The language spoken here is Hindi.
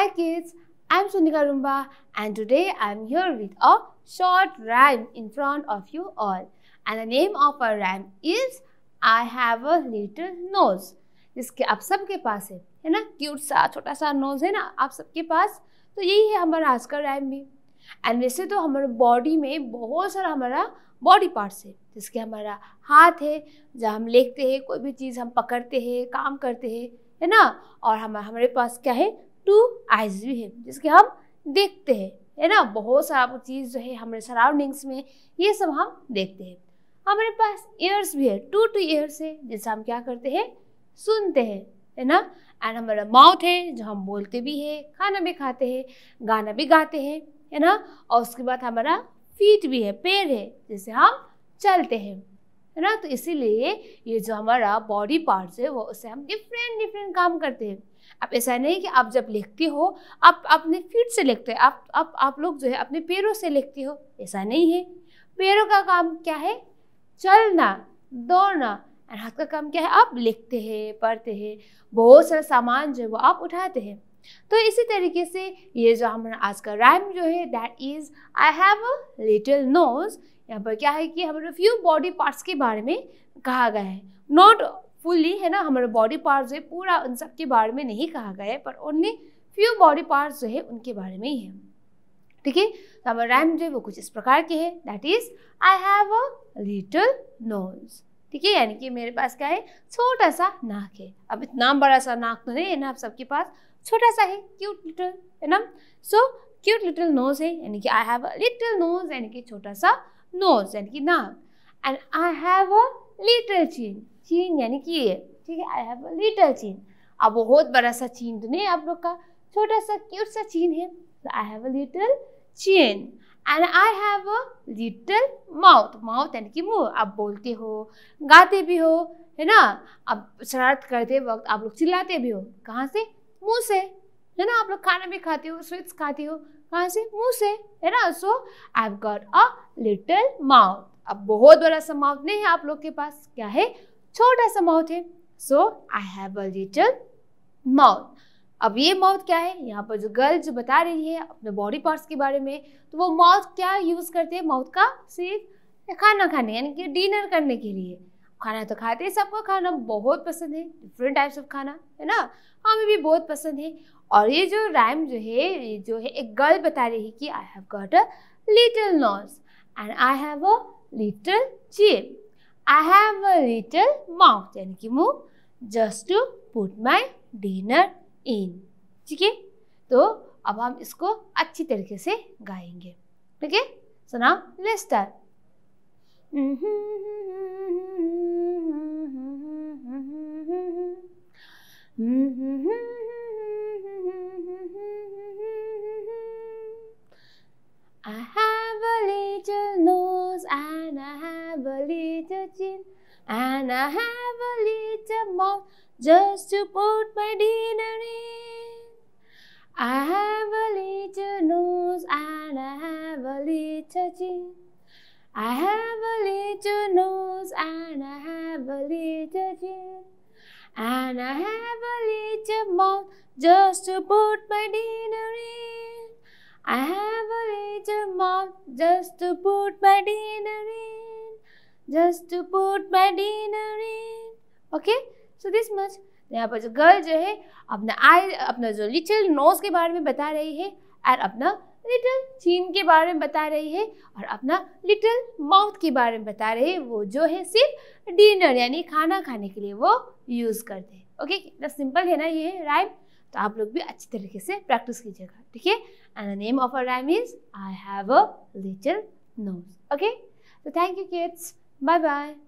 Hi kids, I'm Sunika Rumba and today I'm here with a short rhyme in front of you all. And the name of our rhyme is I have a little nose. जिसके आप सबके पास है है ना क्यूट सा छोटा सा नोज है ना आप सबके पास तो यही है हमारा आज का रैम भी एंड वैसे तो हमारे बॉडी में बहुत सारा हमारा बॉडी पार्ट्स है जिसके हमारा हाथ है जहाँ हम लेखते हैं कोई भी चीज़ हम पकड़ते हैं काम करते हैं है ना और हम हमारे पास क्या है टू आइज भी है जिसके हम देखते हैं है ना बहुत सारा चीज़ जो है हमारे सराउंडिंग्स में ये सब हम देखते हैं हमारे पास ईयर्स भी है टू टू ईयर्स है जिससे हम क्या करते हैं सुनते हैं है ना एंड हमारा माउथ है जो हम बोलते भी है खाना भी खाते हैं गाना भी गाते हैं है ना और उसके बाद हमारा फीट भी है पैर है जिससे हम चलते हैं है ना तो इसीलिए ये जो हमारा बॉडी पार्ट्स है वो उससे हम डिफरेंट डिफरेंट काम करते हैं अब ऐसा नहीं कि आप जब लिखते हो आप अपने फीट से लिखते हो आप आप आप लोग जो है अपने पैरों से लिखते हो ऐसा नहीं है पैरों का काम क्या है चलना दौड़ना और हाथ का काम क्या है आप लिखते हैं पढ़ते हैं बहुत सारा सामान जो है वो आप उठाते हैं तो इसी तरीके से ये जो हमारा आज का रैम जो है that is I have a little nose यहाँ पर क्या है कि हमारे फ्यू बॉडी पार्ट्स के बारे में कहा गया है नॉट फुल्ली है ना हमारे बॉडी पार्ट्स है पूरा उन सब के बारे में नहीं कहा गया है पर ओनली फ्यू बॉडी पार्ट्स जो है उनके बारे में ही है ठीक है तो हमारा रैम जो है वो कुछ इस प्रकार के है that is I have a little nose ठीक है यानी कि मेरे पास क्या है छोटा सा नाक है अब इतना बड़ा सा नाक तो नहीं है ना आप सबके पास छोटा सा है क्यूट लिटल है ना सो क्यूट लिटल नोज है यानी कि I have a little nose यानी कि छोटा सा नोज यानी कि नाक and I have a little chin chin यानी कि ये ठीक है आई हैव अ लिटल चीन अब वो बहुत बड़ा सा चीन तो नहीं आप लोग का छोटा सा क्यूट सा चीन है I have a little chin and I have a little mouth mouth यानी कि मुँह आप बोलते हो गाते भी हो है ना अब शरारत करते वक्त आप लोग चिल्लाते भी हो कहाँ से मुँह से है ना आप लोग खाना भी खाते हो स्वीट्स खाते हो कहाँ से मुँह से है ना so I have got a little mouth अब बहुत बड़ा सा माउथ नहीं है आप लोग के पास क्या है छोटा सा माउथ है so I have a little mouth अब ये माउथ क्या है यहाँ पर जो गर्ल जो बता रही है अपने बॉडी पार्ट्स के बारे में तो वो माउथ क्या यूज़ करते हैं माउथ का सिर्फ खाना खाने यानी कि डिनर करने के लिए खाना तो खाते हैं सबको खाना बहुत पसंद है डिफरेंट टाइप्स ऑफ खाना है ना हमें भी बहुत पसंद है और ये जो रैम जो है ये जो है एक गर्ल बता रही है कि I have got a little nose and I have a little chin I have a little mouth यानी कि मुँह just to put my dinner in ठीक है तो अब हम इसको अच्छी तरीके से गाएंगे ठीक है so now I and I have a little more just to put my dinner in. I have a little nose and I have a little chin. I have a little nose and I have a little chin. And I have a little mouth just to put my dinner in. I have a little mouth just to put my dinner in. Just to put my dinner in okay so this much यहाँ पर जो गर्ल जो है अपना आई अपना जो लिटिल नोज के बारे में बता रही है और अपना लिटिल चीन के बारे में बता रही है और अपना लिटिल माउथ के बारे में बता रही है वो जो है सिर्फ डिनर यानी खाना खाने के लिए वो यूज़ करते हैं ओके इतना सिंपल है ना ये राइम तो आप लोग भी अच्छी तरीके से प्रैक्टिस कीजिएगा ठीक है and name of a rhyme is I have a little nose okay तो thank you kids Bye bye.